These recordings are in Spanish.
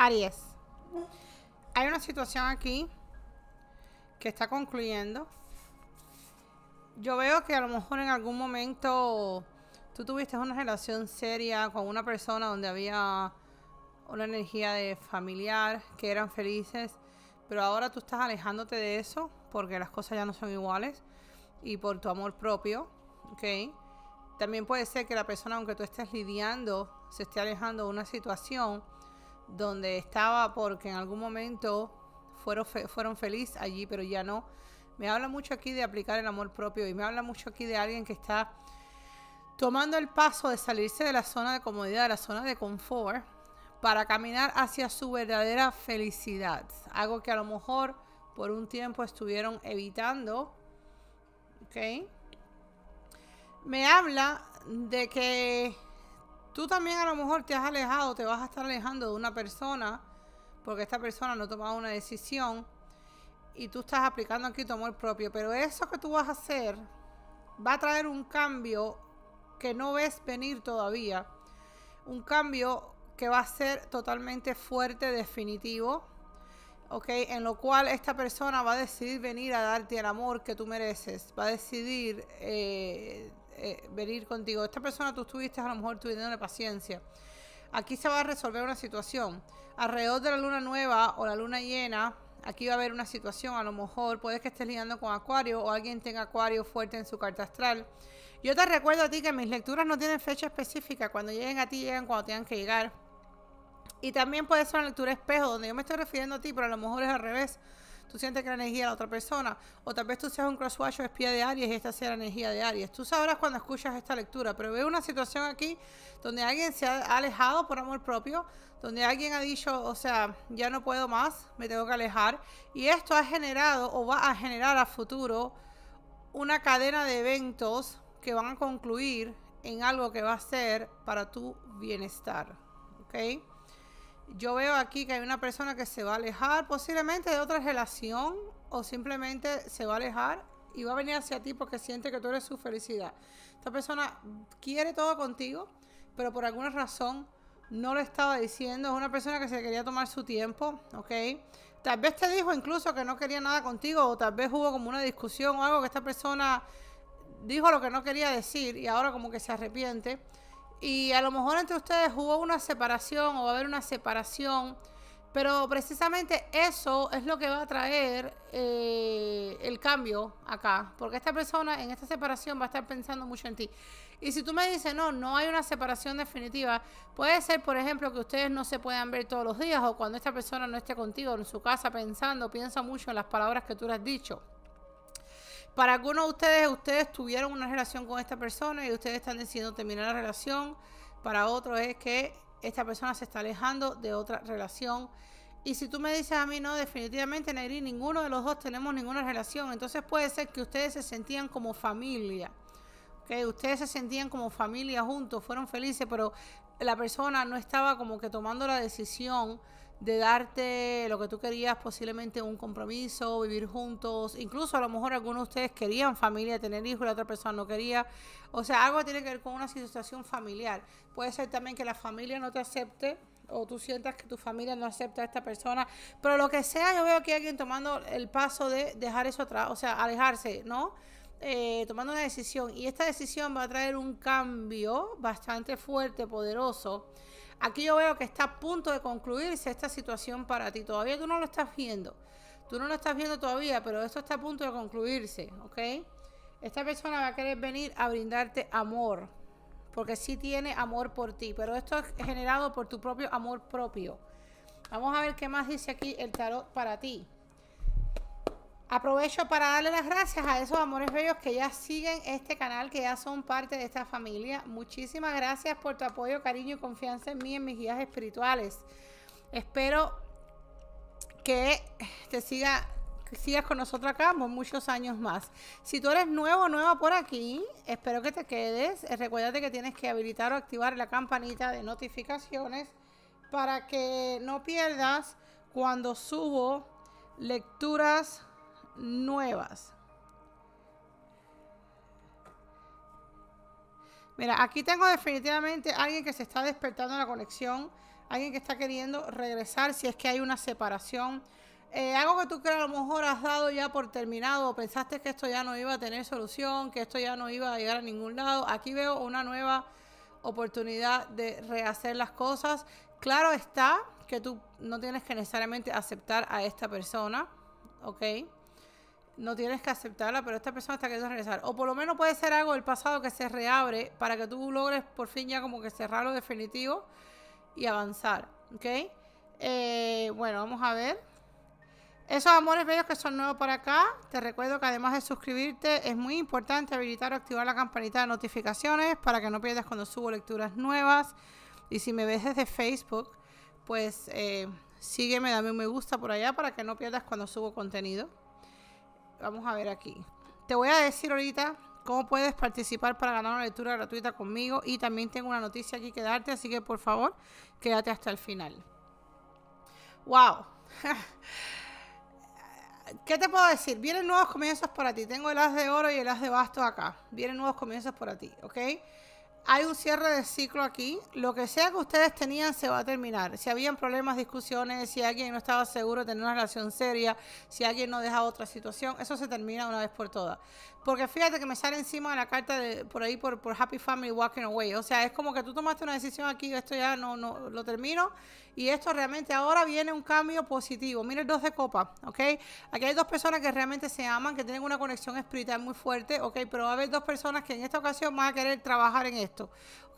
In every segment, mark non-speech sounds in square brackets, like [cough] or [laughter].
Aries. Hay una situación aquí que está concluyendo. Yo veo que a lo mejor en algún momento tú tuviste una relación seria con una persona donde había una energía de familiar, que eran felices, pero ahora tú estás alejándote de eso porque las cosas ya no son iguales y por tu amor propio, ¿ok? También puede ser que la persona, aunque tú estés lidiando, se esté alejando de una situación donde estaba porque en algún momento fueron, fueron felices allí, pero ya no. Me habla mucho aquí de aplicar el amor propio y me habla mucho aquí de alguien que está tomando el paso de salirse de la zona de comodidad, de la zona de confort, para caminar hacia su verdadera felicidad. Algo que a lo mejor por un tiempo estuvieron evitando. Me habla de que Tú también a lo mejor te has alejado, te vas a estar alejando de una persona porque esta persona no ha una decisión y tú estás aplicando aquí tu amor propio. Pero eso que tú vas a hacer va a traer un cambio que no ves venir todavía. Un cambio que va a ser totalmente fuerte, definitivo. ¿Ok? En lo cual esta persona va a decidir venir a darte el amor que tú mereces. Va a decidir eh, eh, venir contigo. Esta persona tú estuviste a lo mejor tuviendo paciencia. Aquí se va a resolver una situación. Alrededor de la luna nueva o la luna llena, aquí va a haber una situación. A lo mejor puedes que estés ligando con Acuario o alguien tenga Acuario fuerte en su carta astral. Yo te recuerdo a ti que mis lecturas no tienen fecha específica. Cuando lleguen a ti, llegan cuando tengan que llegar. Y también puede ser una lectura espejo, donde yo me estoy refiriendo a ti, pero a lo mejor es al revés tú sientes que la energía de la otra persona, o tal vez tú seas un crosswatch espía de Aries y esta sea la energía de Aries. Tú sabrás cuando escuchas esta lectura, pero veo una situación aquí donde alguien se ha alejado por amor propio, donde alguien ha dicho, o sea, ya no puedo más, me tengo que alejar, y esto ha generado o va a generar a futuro una cadena de eventos que van a concluir en algo que va a ser para tu bienestar, ¿ok? yo veo aquí que hay una persona que se va a alejar posiblemente de otra relación o simplemente se va a alejar y va a venir hacia ti porque siente que tú eres su felicidad. Esta persona quiere todo contigo, pero por alguna razón no lo estaba diciendo. Es una persona que se quería tomar su tiempo, ¿ok? Tal vez te dijo incluso que no quería nada contigo o tal vez hubo como una discusión o algo que esta persona dijo lo que no quería decir y ahora como que se arrepiente y a lo mejor entre ustedes hubo una separación o va a haber una separación, pero precisamente eso es lo que va a traer eh, el cambio acá, porque esta persona en esta separación va a estar pensando mucho en ti. Y si tú me dices, no, no hay una separación definitiva, puede ser, por ejemplo, que ustedes no se puedan ver todos los días o cuando esta persona no esté contigo en su casa pensando, piensa mucho en las palabras que tú le has dicho para algunos de ustedes, ustedes tuvieron una relación con esta persona y ustedes están decidiendo terminar la relación. Para otros es que esta persona se está alejando de otra relación. Y si tú me dices a mí, no, definitivamente, Negri, ninguno de los dos tenemos ninguna relación. Entonces puede ser que ustedes se sentían como familia. que Ustedes se sentían como familia juntos, fueron felices, pero la persona no estaba como que tomando la decisión de darte lo que tú querías, posiblemente un compromiso, vivir juntos, incluso a lo mejor algunos de ustedes querían familia, tener hijos, la otra persona no quería, o sea, algo tiene que ver con una situación familiar. Puede ser también que la familia no te acepte o tú sientas que tu familia no acepta a esta persona, pero lo que sea, yo veo que alguien tomando el paso de dejar eso atrás, o sea, alejarse, ¿no? Eh, tomando una decisión y esta decisión va a traer un cambio bastante fuerte, poderoso Aquí yo veo que está a punto de concluirse esta situación para ti. Todavía tú no lo estás viendo. Tú no lo estás viendo todavía, pero esto está a punto de concluirse, ¿ok? Esta persona va a querer venir a brindarte amor, porque sí tiene amor por ti, pero esto es generado por tu propio amor propio. Vamos a ver qué más dice aquí el tarot para ti. Aprovecho para darle las gracias a esos amores bellos que ya siguen este canal, que ya son parte de esta familia. Muchísimas gracias por tu apoyo, cariño y confianza en mí, en mis guías espirituales. Espero que te siga, sigas con nosotros acá por muchos años más. Si tú eres nuevo o nueva por aquí, espero que te quedes. Eh, recuérdate que tienes que habilitar o activar la campanita de notificaciones para que no pierdas cuando subo lecturas nuevas. Mira, aquí tengo definitivamente alguien que se está despertando en la conexión, alguien que está queriendo regresar si es que hay una separación. Eh, algo que tú que a lo mejor has dado ya por terminado, pensaste que esto ya no iba a tener solución, que esto ya no iba a llegar a ningún lado. Aquí veo una nueva oportunidad de rehacer las cosas. Claro está que tú no tienes que necesariamente aceptar a esta persona, ¿ok? no tienes que aceptarla, pero esta persona está queriendo regresar. O por lo menos puede ser algo del pasado que se reabre para que tú logres por fin ya como que cerrar lo definitivo y avanzar, ¿ok? Eh, bueno, vamos a ver. Esos amores bellos que son nuevos por acá, te recuerdo que además de suscribirte, es muy importante habilitar o activar la campanita de notificaciones para que no pierdas cuando subo lecturas nuevas. Y si me ves desde Facebook, pues eh, sígueme, dame un me gusta por allá para que no pierdas cuando subo contenido vamos a ver aquí. Te voy a decir ahorita cómo puedes participar para ganar una lectura gratuita conmigo y también tengo una noticia aquí que darte, así que por favor, quédate hasta el final. ¡Wow! [laughs] ¿Qué te puedo decir? Vienen nuevos comienzos para ti. Tengo el haz de oro y el haz de basto acá. Vienen nuevos comienzos para ti, ¿ok? hay un cierre de ciclo aquí. Lo que sea que ustedes tenían se va a terminar. Si habían problemas, discusiones, si alguien no estaba seguro de tener una relación seria, si alguien no deja otra situación, eso se termina una vez por todas. Porque fíjate que me sale encima de la carta de, por ahí por, Happy Family Walking Away. O sea, es como que tú tomaste una decisión aquí, esto ya no, lo termino. Y esto realmente ahora viene un cambio positivo. Mira el dos de copa, ¿ok? Aquí hay dos personas que realmente se aman, que tienen una conexión espiritual muy fuerte, ¿ok? Pero va a haber dos personas que en esta ocasión van a querer trabajar en esto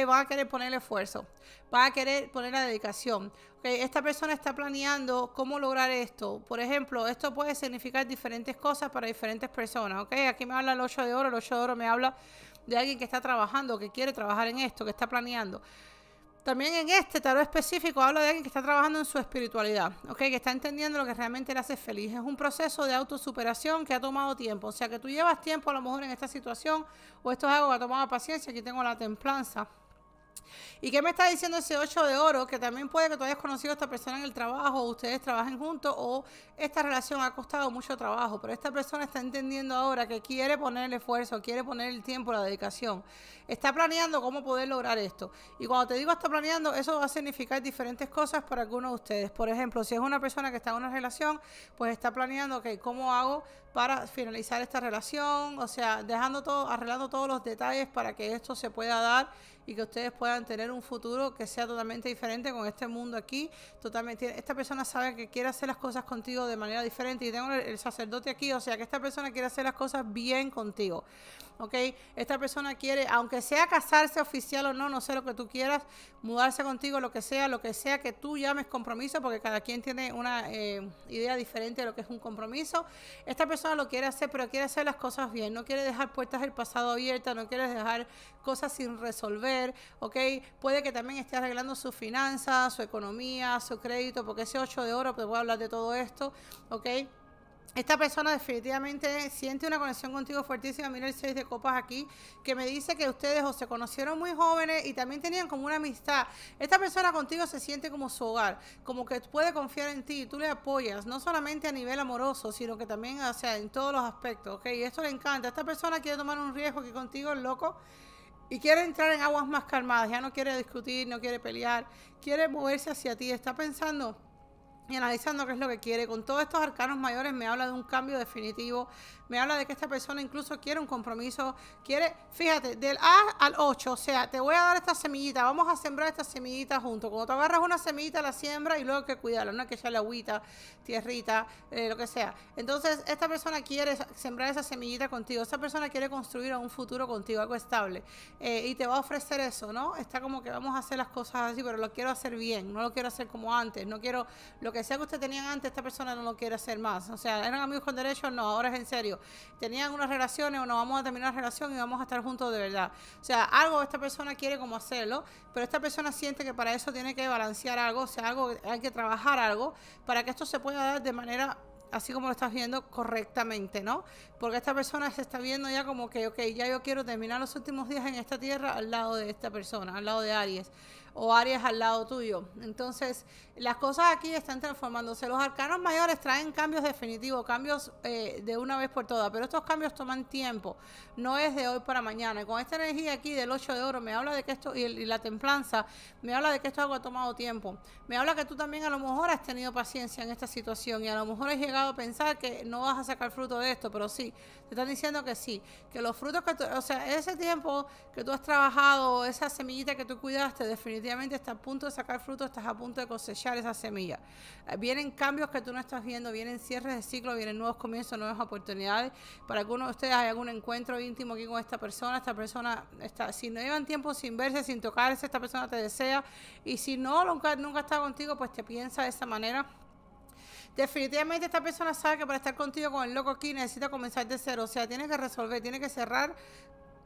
va van a querer poner esfuerzo, van a querer poner la dedicación. esta persona está planeando cómo lograr esto. Por ejemplo, esto puede significar diferentes cosas para diferentes personas. Okay, aquí me habla el 8 de oro, el 8 de oro me habla de alguien que está trabajando, que quiere trabajar en esto, que está planeando. También en este tarot específico habla de alguien que está trabajando en su espiritualidad, Que está entendiendo lo que realmente le hace feliz. Es un proceso de autosuperación que ha tomado tiempo. O sea, que tú llevas tiempo a lo mejor en esta situación o esto es algo que ha tomado paciencia. Aquí tengo la templanza. ¿Y qué me está diciendo ese 8 de oro? Que también puede que tú hayas conocido a esta persona en el trabajo, ustedes trabajen juntos o esta relación ha costado mucho trabajo, pero esta persona está entendiendo ahora que quiere poner el esfuerzo, quiere poner el tiempo, la dedicación. Está planeando cómo poder lograr esto. Y cuando te digo está planeando, eso va a significar diferentes cosas para algunos de ustedes. Por ejemplo, si es una persona que está en una relación, pues está planeando, que ¿cómo hago para finalizar esta relación? O sea, dejando todo, arreglando todos los detalles para que esto se pueda dar y que ustedes puedan tener un futuro que sea totalmente diferente con este mundo aquí. Totalmente, esta persona sabe que quiere hacer las cosas contigo de manera diferente. Y tengo el sacerdote aquí, o sea que esta persona quiere hacer las cosas bien contigo. ¿ok? Esta persona quiere, aunque sea casarse oficial o no, no sé lo que tú quieras, mudarse contigo, lo que sea, lo que sea que tú llames compromiso, porque cada quien tiene una eh, idea diferente de lo que es un compromiso. Esta persona lo quiere hacer, pero quiere hacer las cosas bien, no quiere dejar puertas del pasado abiertas, no quiere dejar cosas sin resolver, ¿ok? Puede que también esté arreglando sus finanzas, su economía, su crédito, porque ese 8 de oro, pues voy a hablar de todo esto, ¿ok? Esta persona definitivamente siente una conexión contigo fuertísima. Mira el 6 de copas aquí, que me dice que ustedes o se conocieron muy jóvenes y también tenían como una amistad. Esta persona contigo se siente como su hogar, como que puede confiar en ti, y tú le apoyas, no solamente a nivel amoroso, sino que también, o sea, en todos los aspectos, Y esto le encanta. Esta persona quiere tomar un riesgo aquí contigo, es loco y quiere entrar en aguas más calmadas, ya no quiere discutir, no quiere pelear, quiere moverse hacia ti, está pensando y analizando qué es lo que quiere. Con todos estos arcanos mayores me habla de un cambio definitivo me habla de que esta persona incluso quiere un compromiso, quiere, fíjate, del A al 8, o sea, te voy a dar esta semillita, vamos a sembrar esta semillita junto. Cuando te agarras una semillita, la siembra y luego que cuidarla, no hay que la agüita, tierrita, eh, lo que sea. Entonces, esta persona quiere sembrar esa semillita contigo, esta persona quiere construir un futuro contigo, algo estable, eh, y te va a ofrecer eso, ¿no? Está como que vamos a hacer las cosas así, pero lo quiero hacer bien, no lo quiero hacer como antes, no quiero, lo que sea que usted tenían antes, esta persona no lo quiere hacer más. O sea, eran amigos con derechos, no, ahora es en serio tenían unas relaciones o no vamos a terminar la relación y vamos a estar juntos de verdad. O sea, algo esta persona quiere como hacerlo, pero esta persona siente que para eso tiene que balancear algo, o sea, algo, hay que trabajar algo para que esto se pueda dar de manera así como lo estás viendo correctamente, ¿no? Porque esta persona se está viendo ya como que, ok, ya yo quiero terminar los últimos días en esta tierra al lado de esta persona, al lado de Aries o áreas al lado tuyo. Entonces, las cosas aquí están transformándose. Los arcanos mayores traen cambios definitivos, cambios eh, de una vez por todas, pero estos cambios toman tiempo, no es de hoy para mañana. Y con esta energía aquí del 8 de oro me habla de que esto, y, la templanza, me habla de que esto ha tomado tiempo. Me habla que tú también a lo mejor has tenido paciencia en esta situación y a lo mejor has llegado a pensar que no vas a sacar fruto de esto, pero sí, te están diciendo que sí, que los frutos que tú, o sea, ese tiempo que tú has trabajado, esa semillita que tú cuidaste, definitivamente definitivamente está a punto de sacar fruto, estás a punto de cosechar esa semilla. Eh, vienen cambios que tú no estás viendo, vienen cierres de ciclo, vienen nuevos comienzos, nuevas oportunidades. Para algunos de ustedes hay algún encuentro íntimo aquí con esta persona, esta persona está, si no llevan tiempo sin verse, sin tocarse, esta persona te desea y si no, nunca, nunca está contigo, pues te piensa de esa manera. Definitivamente esta persona sabe que para estar contigo con el loco aquí necesita comenzar de cero, o sea, tiene que resolver, tiene que cerrar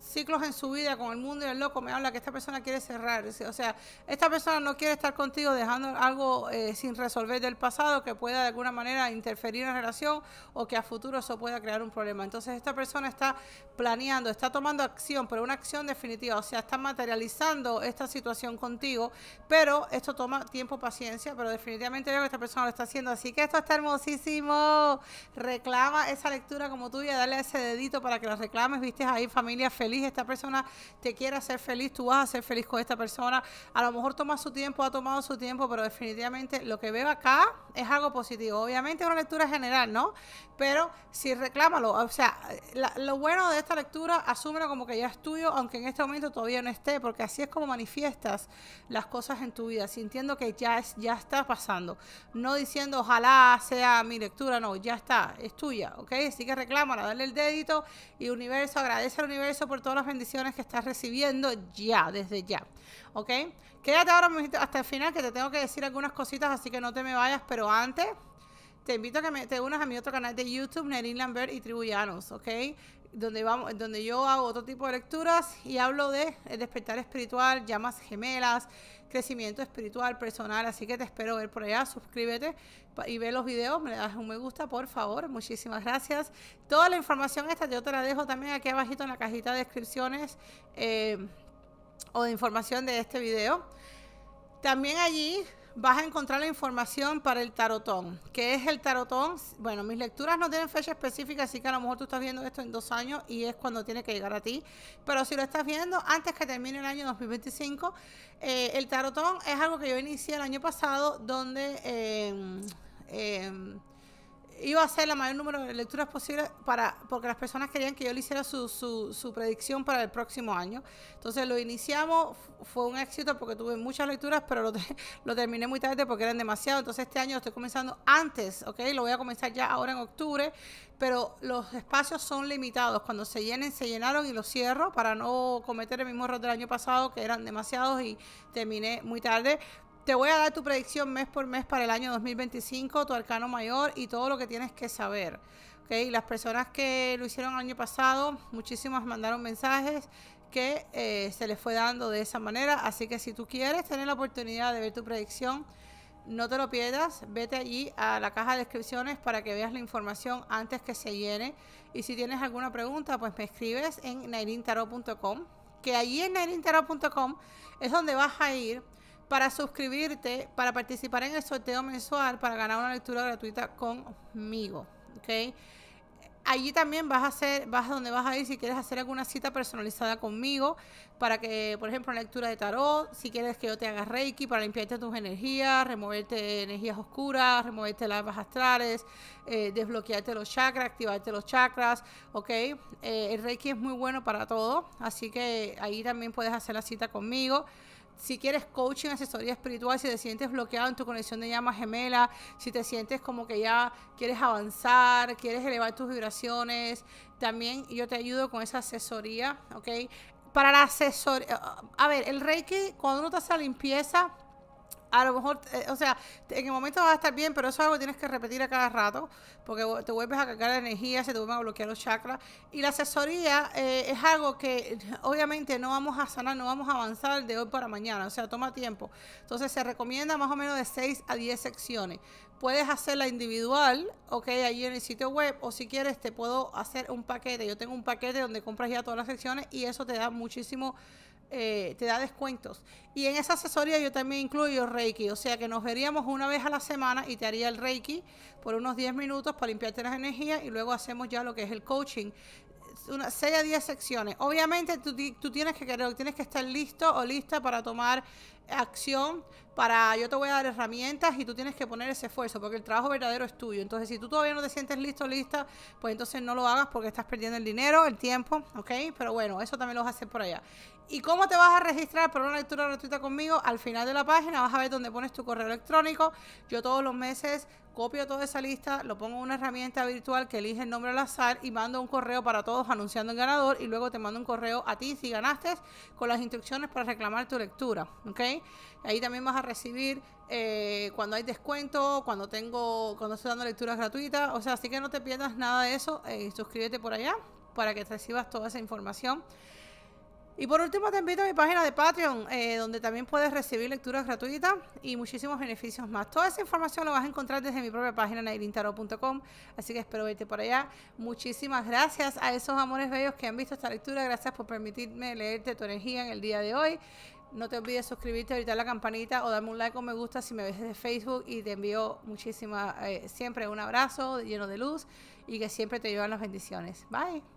ciclos en su vida con el mundo y el loco me habla que esta persona quiere cerrar. O sea, esta persona no quiere estar contigo dejando algo eh, sin resolver del pasado que pueda de alguna manera interferir en la relación o que a futuro eso pueda crear un problema. Entonces esta persona está planeando, está tomando acción, pero una acción definitiva. O sea, está materializando esta situación contigo, pero esto toma tiempo, paciencia, pero definitivamente veo que esta persona lo está haciendo. Así que esto está hermosísimo. Reclama esa lectura como tuya, dale ese dedito para que la reclames, viste ahí familia feliz esta persona te quiere hacer feliz, tú vas a ser feliz con esta persona. A lo mejor toma su tiempo, ha tomado su tiempo, pero definitivamente lo que veo acá es algo positivo. Obviamente es una lectura general, ¿no? Pero si reclámalo, o sea, lo bueno de esta lectura, asúmelo como que ya es tuyo, aunque en este momento todavía no esté, porque así es como manifiestas las cosas en tu vida, sintiendo que ya, es, ya está pasando. No diciendo, ojalá sea mi lectura, no, ya está, es tuya, ¿ok? Así que reclámala, dale el dedito y universo, agradece al universo por todas las bendiciones que estás recibiendo ya, desde ya. ¿Ok? Quédate ahora hasta el final que te tengo que decir algunas cositas, así que no te me vayas, pero antes te invito a que me, te unas a mi otro canal de YouTube, Nerin Lambert y Tribuyanos, ¿ok? donde, donde yo hago otro tipo de lecturas y hablo de eh, despertar espiritual, llamas gemelas, crecimiento espiritual, personal. Así que te espero ver por allá. Suscríbete y ve los videos. Me das un me gusta, por favor. Muchísimas gracias. Toda la información esta yo te la dejo también aquí abajito en la cajita de descripciones eh, o de información de este video. También allí vas a encontrar la información para el tarotón. ¿Qué es el tarotón? Bueno, mis lecturas no tienen fecha específica, así que a lo mejor tú estás viendo esto en dos años y es cuando tiene que llegar a ti. Pero si lo estás viendo antes que termine el año 2025, eh, el tarotón es algo que yo inicié el año pasado, donde... Eh, eh iba a hacer la mayor número de lecturas posible para, porque las personas querían que yo le hiciera su, su, su, predicción para el próximo año. Entonces lo iniciamos, fue un éxito porque tuve muchas lecturas, pero lo, [laughs] lo terminé muy tarde porque eran demasiados Entonces este año estoy comenzando antes, ¿ok? Lo voy a comenzar ya ahora en octubre, pero los espacios son limitados. Cuando se llenen, se llenaron y los cierro para no cometer el mismo error del año pasado, que eran demasiados y terminé muy tarde. Te voy a dar tu predicción mes por mes para el año 2025, tu arcano mayor y todo lo que tienes que saber. ¿okay? Las personas que lo hicieron el año pasado, muchísimas mandaron mensajes que eh, se les fue dando de esa manera. Así que si tú quieres tener la oportunidad de ver tu predicción, no te lo pierdas, vete allí a la caja de descripciones para que veas la información antes que se llene. Y si tienes alguna pregunta, pues me escribes en nairintaro.com que allí en nairintaro.com es donde vas a ir para suscribirte, para participar en el sorteo mensual, para ganar una lectura gratuita conmigo. ¿Ok? Allí también vas a hacer, vas a donde vas a ir si quieres hacer alguna cita personalizada conmigo, para que, por ejemplo, una lectura de tarot, si quieres que yo te haga reiki para limpiarte tus energías, removerte energías oscuras, removerte las bajas astrales, eh, desbloquearte los chakras, activarte los chakras, ¿ok? Eh, el reiki es muy bueno para todo, así que ahí también puedes hacer la cita conmigo si quieres coaching, asesoría espiritual, si te sientes bloqueado en tu conexión de llama gemela, si te sientes como que ya quieres avanzar, quieres elevar tus vibraciones, también yo te ayudo con esa asesoría, ¿ok? Para la asesoría, a ver, el reiki, cuando uno te hace la limpieza, a lo mejor, eh, o sea, en el momento va a estar bien, pero eso es algo que tienes que repetir a cada rato, porque te vuelves a cargar la energía, se te vuelven a bloquear los chakras. Y la asesoría eh, es algo que obviamente no vamos a sanar, no vamos a avanzar de hoy para mañana, o sea, toma tiempo. Entonces se recomienda más o menos de 6 a 10 secciones. Puedes hacerla individual, ok, allí en el sitio web, o si quieres te puedo hacer un paquete. Yo tengo un paquete donde compras ya todas las secciones y eso te da muchísimo, eh, te da descuentos. Y en esa asesoría yo también incluyo Reiki, o sea que nos veríamos una vez a la semana y te haría el Reiki por unos 10 minutos para limpiarte las energías y luego hacemos ya lo que es el coaching 6 a 10 secciones. Obviamente tú, tienes que querer, tienes que estar listo o lista para tomar acción para yo te voy a dar herramientas y tú tienes que poner ese esfuerzo porque el trabajo verdadero es tuyo. Entonces, si tú todavía no te sientes listo, lista, pues entonces no lo hagas porque estás perdiendo el dinero, el tiempo, ¿ok? Pero bueno, eso también lo vas a hacer por allá. ¿Y cómo te vas a registrar para una lectura gratuita conmigo? Al final de la página vas a ver dónde pones tu correo electrónico. Yo todos los meses copio toda esa lista, lo pongo en una herramienta virtual que elige el nombre al azar y mando un correo para todos anunciando el ganador y luego te mando un correo a ti si ganaste con las instrucciones para reclamar tu lectura, ¿ok? Ahí también vas a recibir eh, cuando hay descuento, cuando tengo, cuando estoy dando lecturas gratuitas. O sea, así que no te pierdas nada de eso. Eh, suscríbete por allá para que recibas toda esa información. Y por último te invito a mi página de Patreon, eh, donde también puedes recibir lecturas gratuitas y muchísimos beneficios más. Toda esa información la vas a encontrar desde mi propia página, nailintaro.com, así que espero verte por allá. Muchísimas gracias a esos amores bellos que han visto esta lectura, gracias por permitirme leerte tu energía en el día de hoy. No te olvides suscribirte, ahorita la campanita o darme un like o me gusta si me ves desde Facebook y te envío muchísimas, eh, siempre un abrazo lleno de luz y que siempre te llevan las bendiciones. Bye.